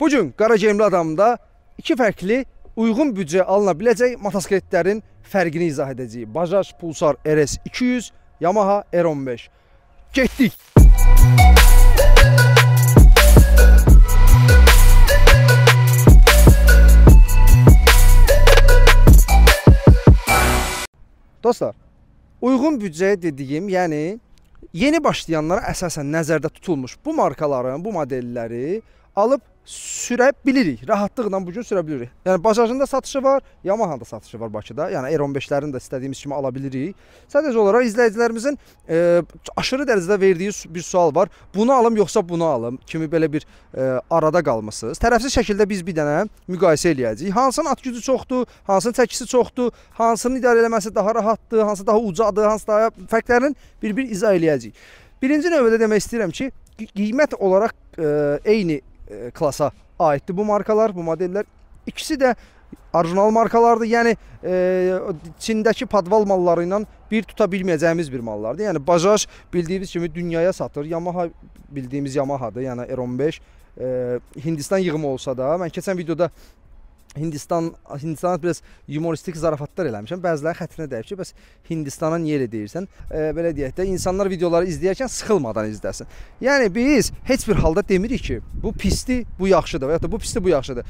Bu gün Qarageyimli adamda iki fərqli uyğun büdcə alına biləcək motosikletlərin fərqini izah edəcəyik. Bajaj Pulsar RS 200, Yamaha R15. Getdik. Dostlar, uyğun büdcəyə dediyim, yəni yeni başlayanlara əsasən nəzərdə tutulmuş bu markaların, bu modelləri alıb sürə bilirik. Rahatlıqla bu gün sürə bilirik. Yəni Bajajın da satışı var, Yamaha-nın da satışı var Bakıda. Yəni R15-lərin də istədiyimiz kimi ala bilirik. Sadəcə olaraq izləyicilərimizin e, aşırı dərəcədə verdiyi bir sual var. Bunu alım yoxsa bunu alım kimi belə bir e, arada qalmısınız. Tərəfsiz şəkildə biz bir dənə müqayisə eləyəcəyik. Hansının at gücü çoxdur, hansının çəkisi çoxdur, hansının idarə eləməsi daha rahatdır, hansı daha ucadır, hansı daha fərqlərini bir-bir izah eləyəcəyik. Birinci növbədə demək istəyirəm ki, qiymət olaraq e, eyni e, klasa aiddir bu markalar, bu modellər. İkisi də orijinal markalardır. Yəni e, Çindəki podval malları ilə bir tuta bilməyəcəyimiz bir mallardır. Yəni Bajaj bildiyiniz kimi dünyaya satır. Yamaha bildiyimiz Yamahadır. Yəni R15 e, Hindistan yığımı olsa da mən keçən videoda Hindistan Hindistana biraz yumoristik zarafatlar eləmişəm. Bəziləri xətrinə dəyib ki, bəs Hindistana niyə elə deyirsən? E, belə deyək də, insanlar videoları izləyərkən sıxılmadan izləsin. Yəni biz heç bir halda demirik ki, bu pisdir, bu yaxşıdır və ya da bu pisdir, bu yaxşıdır.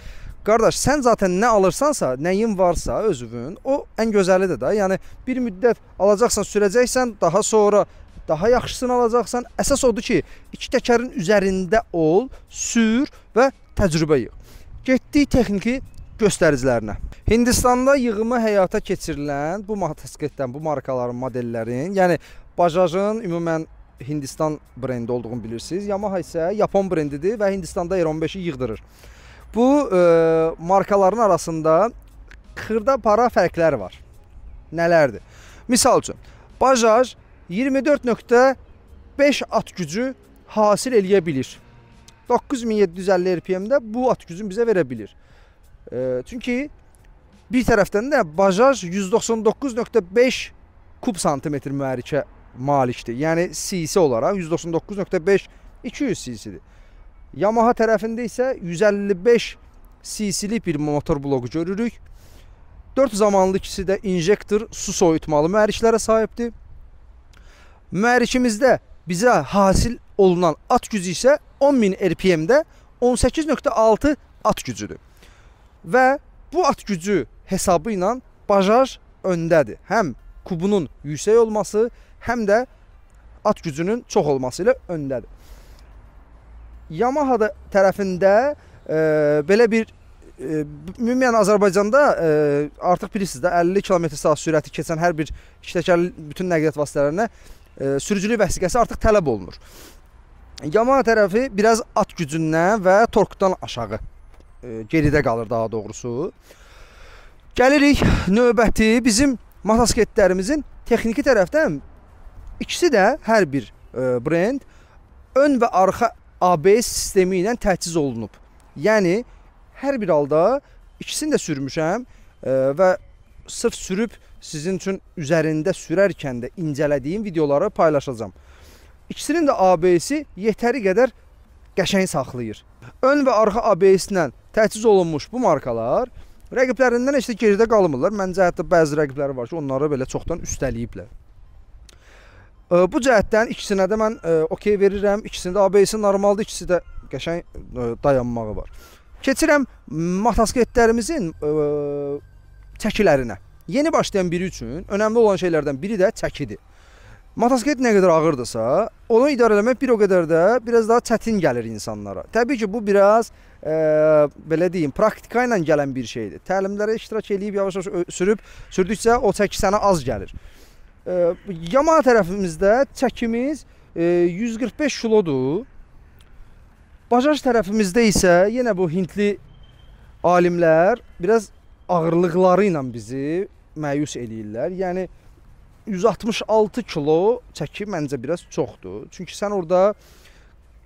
Qardaş, sən zaten nə alırsansa, nəyin varsa özünün, o ən gözəlidir də. Yəni bir müddət alacaqsan, sürəcəksən, daha sonra daha yaxşısını alacaqsan. Əsas odur ki, iki təkərin üzərində ol, sür və təcrübə yığ. Getdiyi texniki göstəricilərinə. Hindistanda yığımı həyata keçirilən bu motosikletdən, bu markaların, modellərin, yəni Bajajın ümumən Hindistan brendi olduğunu bilirsiniz. Yamaha isə Yapon brendidir və Hindistanda R15-i yığdırır. Bu e, markaların arasında xırda para fərqləri var. Nələrdir? Misal üçün, Bajaj 24.5 at gücü hasil eləyə bilir. 9750 RPM-də bu at gücünü bizə verə bilir. Çünki bir tərəfdən də bajaj 199.5 kub santimetr mühərrikə malikdir. Yəni cc olaraq 199.5 200 cc-dir. Yamaha tərəfində isə 155 cc-lik bir motor bloku görürük. 4 zamanlı ikisi də injektor su soyutmalı mühərriklərə sahibdir. Mühərrikimizdə bizə hasil olunan at gücü isə 10000 RPM-də 18.6 at gücüdür və bu at gücü hesabı ilə Bajaj öndədir. Həm kubunun yüksək olması, həm də at gücünün çox olması ilə öndədir. Yamaha da tərəfində e, belə bir e, ümumiyyən Azərbaycanda e, artıq bilirsiniz də 50 km/saat sürəti keçən hər bir iştəkərli bütün nəqliyyat vasitələrinə e, sürücülük vəsiqəsi artıq tələb olunur. Yamaha tərəfi biraz at gücündən və torkdan aşağı geridə qalır daha doğrusu. Gəlirik növbəti bizim motosikletlərimizin texniki tərəfdən ikisi də hər bir e, brend ön və arxa ABS sistemi ilə təchiz olunub. Yəni hər bir halda ikisini də sürmüşəm e, və sırf sürüb sizin üçün üzərində sürərkən də incələdiyim videoları paylaşacağam. İkisinin də ABS-i yetəri qədər qəşəng saxlayır. Ön və arxa ABS-lə təchiz olunmuş bu markalar rəqiblərindən heç də geridə qalmırlar. Məncə hətta bəzi rəqibləri var ki, onları belə çoxdan üstələyiblər. Bu cəhətdən ikisinə də mən okey verirəm. İkisində ABS-i normaldır, ikisi də qəşəng dayanmağı var. Keçirəm motosikletlərimizin çəkilərinə. Yeni başlayan biri üçün önəmli olan şeylərdən biri də çəkidir. Motosiklet nə qədər ağırdırsa, onu idarə etmək bir o qədər də biraz daha çətin gəlir insanlara. Təbii ki, bu biraz ə, e, belə deyim, praktika ilə gələn bir şeydir. Təlimlərə iştirak eləyib yavaş-yavaş sürüb, sürdükcə o çəki sənə az gəlir. Ə, e, Yama tərəfimizdə çəkimiz ə, e, 145 kilodur. Bajaj tərəfimizdə isə yenə bu hindli alimlər biraz ağırlıqları ilə bizi məyus eləyirlər. Yəni 166 kilo çəki məncə biraz çoxdur. Çünki sən orada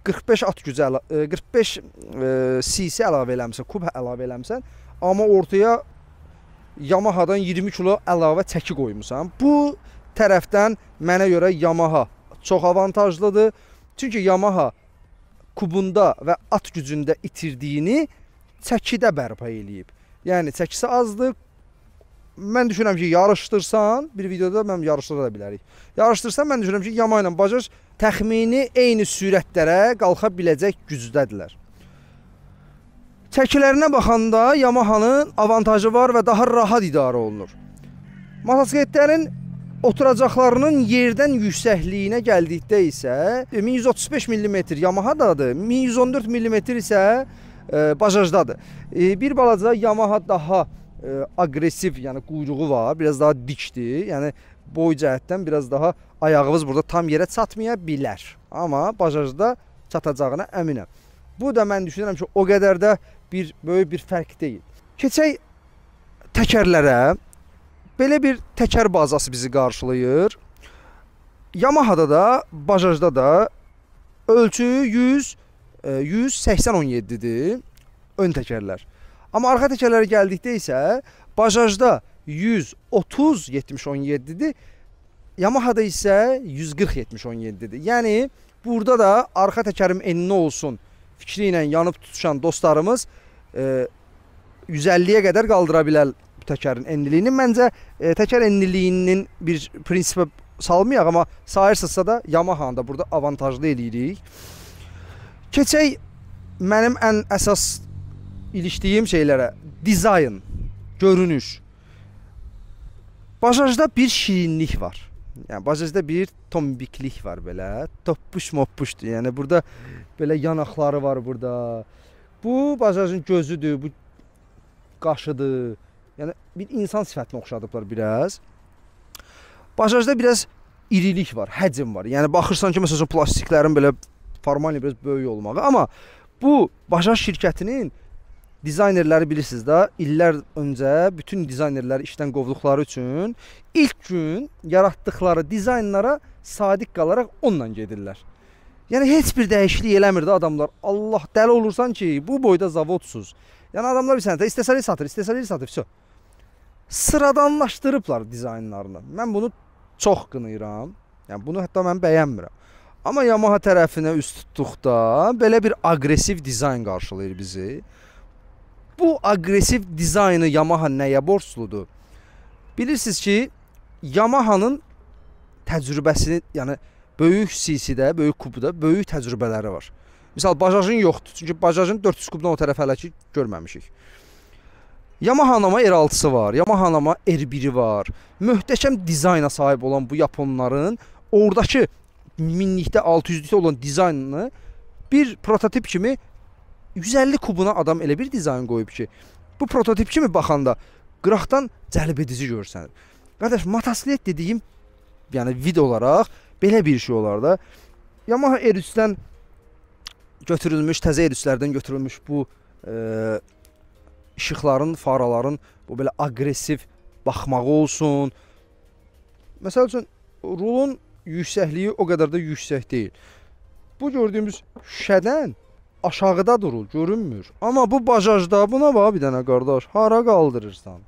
45 at gücü 45 e, e, cc əlavə eləmsən, kub əlavə eləmsən, amma ortaya Yamaha-dan 20 kilo əlavə çəki qoymusan. Bu tərəfdən mənə görə Yamaha çox avantajlıdır. Çünki Yamaha kubunda və at gücündə itirdiyini çəkidə bərpa eləyib. Yəni çəkisi azdır, mən düşünürəm ki, yarışdırsan, bir videoda mən yarışdıra da bilərik. Yarışdırsan, mən düşünürəm ki, yama ilə bacaç təxmini eyni sürətlərə qalxa biləcək gücdədirlər. Çəkilərinə baxanda Yamahanın avantajı var və daha rahat idarə olunur. Motosikletlərin oturacaqlarının yerdən yüksəkliyinə gəldikdə isə 1135 e, mm Yamahadadır, 1114 mm isə e, bajajdadır. E, bir balaca Yamaha daha e, e, aqressiv, yəni quyruğu var, biraz daha dikdir. Yəni boy cəhətdən biraz daha ayağımız burada tam yerə çatmaya bilər. Amma bajajda çatacağına əminəm. Bu da mən düşünürəm ki, o qədər də bir böyük bir fərq deyil. Keçək təkərlərə. Belə bir təkər bazası bizi qarşılayır. Yamaha-da da, bajajda da ölçü 100 180 17-dir ön təkərlər. Amma arxa təkərlərə gəldikdə isə bajajda 130 70 17-dir. Yamaha'da isə 140 70 17-dir. Yəni burada da arxa təkərim enli olsun fikri ilə yanıb tutuşan dostlarımız e, 150-yə qədər qaldıra bilər bu təkərin enliliyini. Məncə e, təkər enliliyinin bir prinsipə salmayaq, amma sayırsınızsa da Yamaha-nı da burada avantajlı eləyirik. Keçək mənim ən əsas ilişdiyim şeylərə dizayn, görünüş. Bajajda bir şirinlik var. Yəni bajajda bir tombiklik var belə. Toppuş moppuşdur. Yəni burada belə yanaqları var burada. Bu bajajın gözüdür, bu qaşıdır. Yəni bir insan sifətinə oxşadıblar biraz. Bajajda biraz irilik var, həcm var. Yəni baxırsan ki, məsələn plastiklərin belə formal biraz böyük olmağı, amma bu bajaj şirkətinin dizaynerləri bilirsiniz də, illər öncə bütün dizaynerləri işdən qovduqları üçün ilk gün yaratdıqları dizaynlara sadiq qalaraq onunla gedirlər. Yəni heç bir dəyişiklik eləmir də adamlar. Allah dəli olursan ki, bu boyda zavodsuz. Yəni adamlar bir sənətə istəsələr satır, istəsələr satır, vəsə. Sıradanlaşdırıblar dizaynlarını. Mən bunu çox qınayıram. Yəni bunu hətta mən bəyənmirəm. Amma Yamaha tərəfinə üst tutduqda belə bir aqressiv dizayn qarşılayır bizi. Bu aqressiv dizaynı Yamaha nəyə borcludur? Bilirsiniz ki, Yamahanın təcrübəsini, yəni böyük CC-də, böyük kubda böyük təcrübələri var. Məsəl bajajın yoxdur. Çünki bajajın 400 kubdan o tərəf hələ ki görməmişik. Yamahanama R6-sı var, Yamahanama R1-i var. Möhtəşəm dizayna sahib olan bu Yaponların ordakı minlikdə 600-lükdə olan dizaynını bir prototip kimi 150 kubuna adam elə bir dizayn qoyub ki, bu prototip kimi baxanda qıraqdan cəlb edici görsənir. Qardaş, motosiklet dediyim, yəni vid olaraq belə bir şey olar da. Yamaha R3-dən götürülmüş, təzə R3-lərdən götürülmüş bu ə, e, işıqların, faraların bu belə aqressiv baxmağı olsun. Məsəl üçün rulun yüksəkliyi o qədər də yüksək deyil. Bu gördüyümüz şüşədən aşağıda durur, görünmür. Amma bu bajajda buna bax bir dənə qardaş, hara qaldırırsan?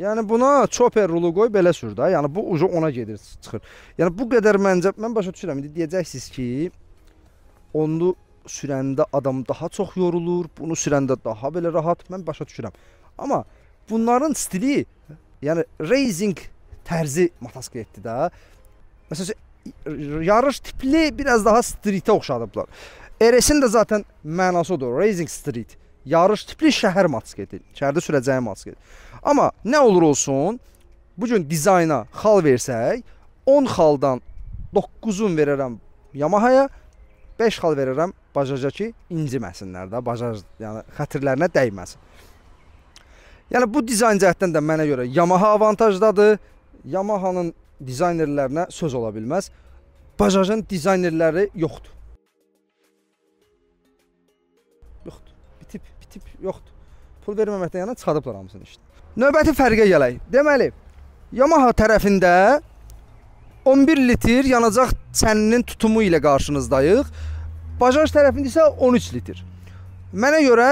Yəni buna chopper rulu qoy belə sür də. Yəni bu ucu ona gedir, çıxır. Yəni bu qədər məncə mən başa düşürəm. İndi deyəcəksiniz ki, onu sürəndə adam daha çox yorulur, bunu sürəndə daha belə rahat. Mən başa düşürəm. Amma bunların stili, yəni racing tərzi motosikletdir də. Məsələn yarış tipli biraz daha streetə oxşadıblar. RS-in də zaten mənası odur. Racing Street. Yarış tipli şəhər masketi. Şəhərdə sürəcəyi masket. Amma nə olur olsun, bu gün dizayna xal versək, 10 xaldan 9-un verərəm Yamaha-ya, 5 xal verirəm bajaja ki, inciməsinlər də, bajaj yəni xətirlərinə dəyməsin. Yəni bu dizayn cəhətdən də mənə görə Yamaha avantajdadır. Yamaha-nın dizaynerlərinə söz ola bilməz. Bajajın dizaynerləri yoxdur. tip yoxdur. Pul verməməkdən yana çıxadıblar hamısını işdən. Növbəti fərqə gələk. Deməli, Yamaha tərəfində 11 litr yanacaq çəninin tutumu ilə qarşınızdayıq. Bajaj tərəfində isə 13 litr. Mənə görə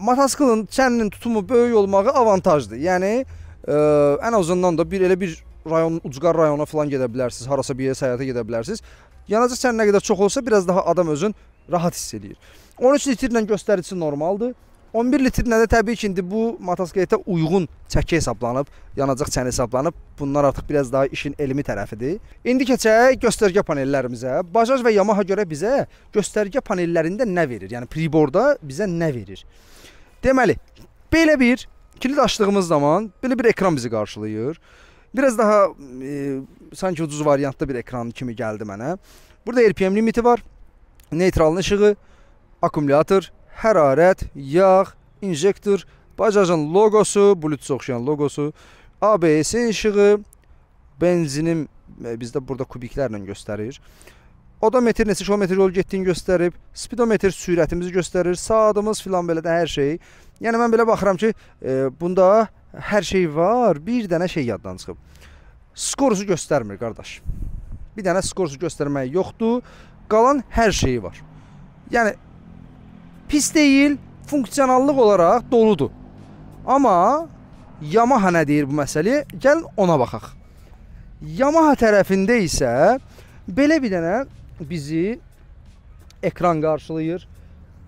motosikletin çəninin tutumu böyük olmağı avantajdır. Yəni ə, e, ən azından da bir elə bir rayon ucqar rayona falan gedə bilərsiniz, harasa bir yerə səyahətə gedə bilərsiniz. Yanacaq çənin nə qədər çox olsa, biraz daha adam özün rahat hiss eləyir. 13 litrlə göstərici normaldır. 11 litrlə də təbii ki, indi bu motosikletə uyğun çəki hesablanıb, yanacaq çəni hesablanıb. Bunlar artıq biraz daha işin elmi tərəfidir. İndi keçək göstərgə panellərimizə. Bajaj və Yamaha görə bizə göstərgə panellərində nə verir? Yəni preborda bizə nə verir? Deməli, belə bir kilid açdığımız zaman belə bir ekran bizi qarşılayır. Biraz daha e, sanki ucuz variantda bir ekran kimi gəldi mənə. Burada RPM limiti var neytralın işığı, akkumulyator, hərarət, yağ, injektor, bacacın loqosu, bluetooth oxşayan loqosu, ABS işığı, benzinin e, bizdə burada kubiklərlə göstərir. Odometr neçə kilometr yol getdiyini göstərib, spidometr sürətimizi göstərir, saatımız filan belə də hər şey. Yəni mən belə baxıram ki, e, bunda hər şey var, bir dənə şey yaddan çıxıb. Skorusu göstərmir qardaş. Bir dənə skorusu göstərməyi yoxdur qalan hər şeyi var. Yəni pis deyil, funksionallıq olaraq doludur. Amma Yamaha nə deyir bu məsələyə? Gəlin ona baxaq. Yamaha tərəfində isə belə bir dənə bizi ekran qarşılayır.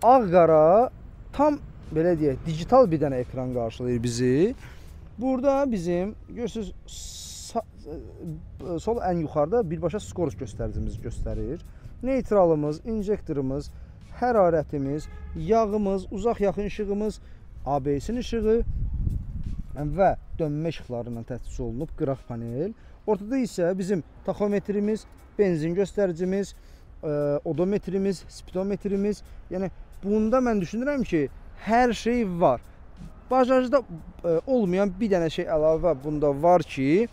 Ağ-qara tam belə deyək, digital bir dənə ekran qarşılayır bizi. Burada bizim görürsüz e, sol ən yuxarıda birbaşa skor göstəricimizi göstərir neytralımız, injektorımız, hərarətimiz, yağımız, uzaq-yaxın işığımız, ABS-in işığı və dönmə işıqlarından təchiz olunub qıraq panel. Ortada isə bizim taxometrimiz, benzin göstəricimiz, e, odometrimiz, spidometrimiz, yəni bunda mən düşünürəm ki, hər şey var. Bajajda e, olmayan bir dənə şey əlavə bunda var ki,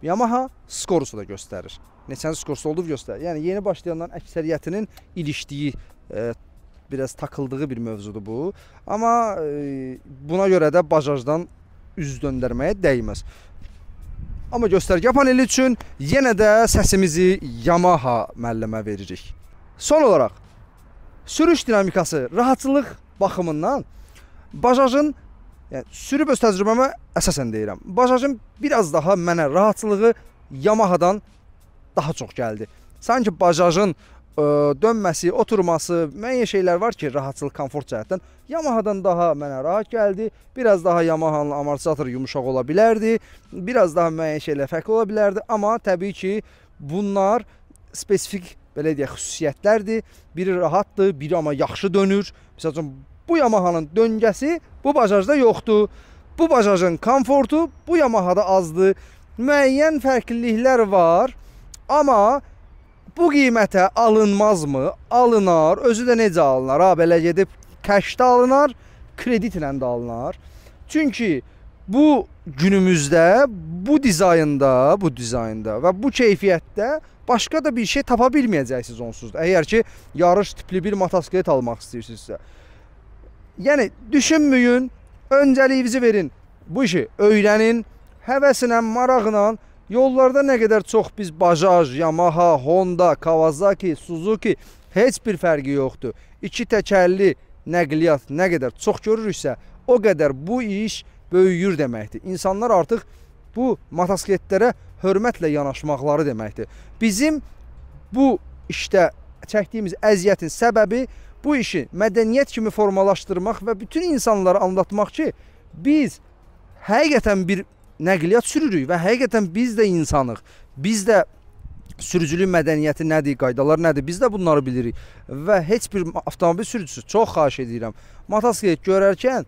Yamaha skorusu da göstərir neçənci skorsda olub göstərir. Yəni yeni başlayanların əksəriyyətinin ilişdiyi e, biraz takıldığı bir mövzudur bu. Amma e, buna görə də bajajdan üz döndərməyə dəyməz. Amma göstərgə paneli üçün yenə də səsimizi Yamaha müəllimə veririk. Son olaraq sürüş dinamikası, rahatçılıq baxımından bajajın yəni sürüb öz təcrübəmə əsasən deyirəm. Bajajın biraz daha mənə rahatçılığı Yamahadan daha çox gəldi. Sanki bajajın ə, e, dönməsi, oturması, müəyyən şeylər var ki, rahatçılıq, komfort cəhətdən Yamaha-dan daha mənə rahat gəldi. Biraz daha Yamaha-nın amortisatoru yumşaq ola bilərdi. Biraz daha müəyyən şeylər fərqli ola bilərdi, amma təbii ki, bunlar spesifik belə deyək xüsusiyyətlərdir. Biri rahatdır, biri amma yaxşı dönür. Məsələn, bu Yamaha-nın döngəsi bu bajajda yoxdur. Bu bajajın komfortu bu Yamaha-da azdır. Müəyyən fərqliliklər var. Amma bu qiymətə alınmazmı? Alınar. Özü də necə alınar? Ha, belə gedib kəşdə alınar, kreditlə də alınar. Çünki bu günümüzdə bu dizaynda, bu dizaynda və bu keyfiyyətdə başqa da bir şey tapa bilməyəcəksiniz onsuz da. Əgər ki, yarış tipli bir motosiklet almaq istəyirsinizsə. Yəni düşünməyin, öncəliyinizi verin. Bu işi öyrənin, həvəslə, maraqla Yollarda nə qədər çox biz Bajaj, Yamaha, Honda, Kawasaki, Suzuki heç bir fərqi yoxdur. İki təkərli nəqliyyat nə qədər çox görürüksə, o qədər bu iş böyüyür deməkdir. İnsanlar artıq bu motosikletlərə hörmətlə yanaşmaqları deməkdir. Bizim bu işdə çəkdiyimiz əziyyətin səbəbi bu işi mədəniyyət kimi formalaşdırmaq və bütün insanlara anlatmaq ki, biz həqiqətən bir nəqliyyat sürürük və həqiqətən biz də insanıq. Biz də sürücülük mədəniyyəti nədir, qaydalar nədir? Biz də bunları bilirik. Və heç bir avtomobil sürücüsü çox xahiş edirəm. Motosiklet görərkən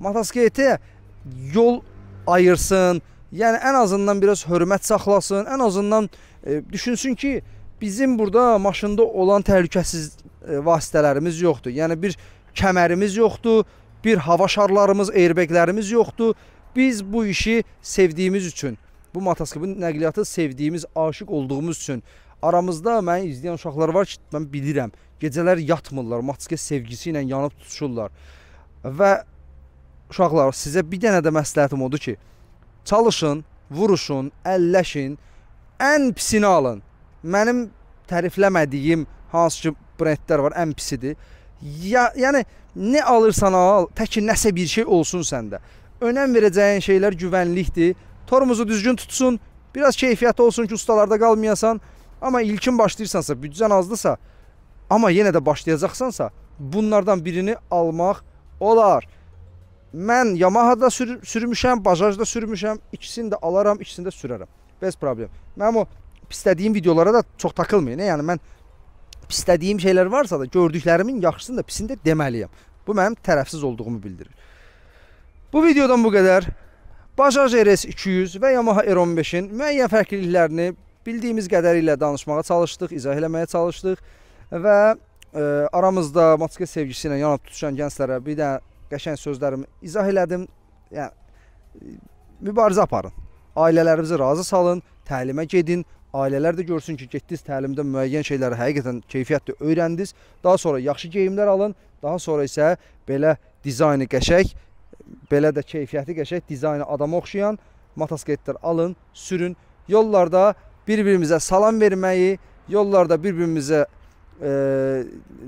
motosikletə yol ayırsın. Yəni ən azından biraz hörmət saxlasın, ən azından e, düşünsün ki, bizim burada maşında olan təhlükəsiz e, vasitələrimiz yoxdur. Yəni bir kəmərimiz yoxdur, bir hava şarlarımız, airbaglərimiz yoxdur Biz bu işi sevdiyimiz üçün, bu motoskopun nəqliyyatı sevdiyimiz, aşiq olduğumuz üçün aramızda məni izləyən uşaqlar var ki, mən bilirəm, gecələr yatmırlar, motosiklet sevgisi ilə yanıb tutuşurlar. Və uşaqlar, sizə bir dənə də məsləhətim odur ki, çalışın, vuruşun, əlləşin, ən pisini alın. Mənim tərifləmədiyim hansı ki brendlər var, ən pisidir. Ya, yəni nə alırsan al, təki nəsə bir şey olsun səndə önəm verəcəyin şeylər güvənlikdir. Tormuzu düzgün tutsun, biraz keyfiyyəti olsun ki, ustalarda qalmayasan. Amma ilkin başlayırsansa, büdcən azdırsa, amma yenə də başlayacaqsansa, bunlardan birini almaq olar. Mən Yamaha-da sür sürmüşəm, Bajaj-da sürmüşəm. İkisini də alaram, ikisini də sürərəm. Bəs problem. Mənim o pislədiyim videolara da çox takılmayın. Yəni mən pislədiyim şeylər varsa da gördüklərimin yaxşısını da pisini də deməliyəm. Bu mənim tərəfsiz olduğumu bildirir. Bu videodan bu qədər. Bajaj RS 200 və Yamaha R15-in müəyyən fərqliliklərini bildiyimiz qədərilə danışmağa çalışdıq, izah eləməyə çalışdıq və ə, e, aramızda motosiklet sevgisi ilə yanıb tutuşan gənclərə bir də qəşəng sözlərimi izah elədim. Yəni mübarizə aparın. Ailələrinizi razı salın, təlimə gedin. Ailələr də görsün ki, getdiniz təlimdə müəyyən şeyləri həqiqətən keyfiyyətli öyrəndiniz. Daha sonra yaxşı geyimlər alın, daha sonra isə belə dizaynı qəşəng belə də keyfiyyəti qəşək dizaynı adama oxşayan motosikletlər alın, sürün. Yollarda bir-birimizə salam verməyi, yollarda bir-birimizə e,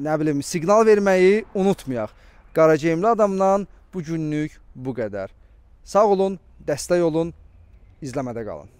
nə bilim siqnal verməyi unutmayaq. Qaraceyimli adamdan bu günlük bu qədər. Sağ olun, dəstək olun, izləmədə qalın.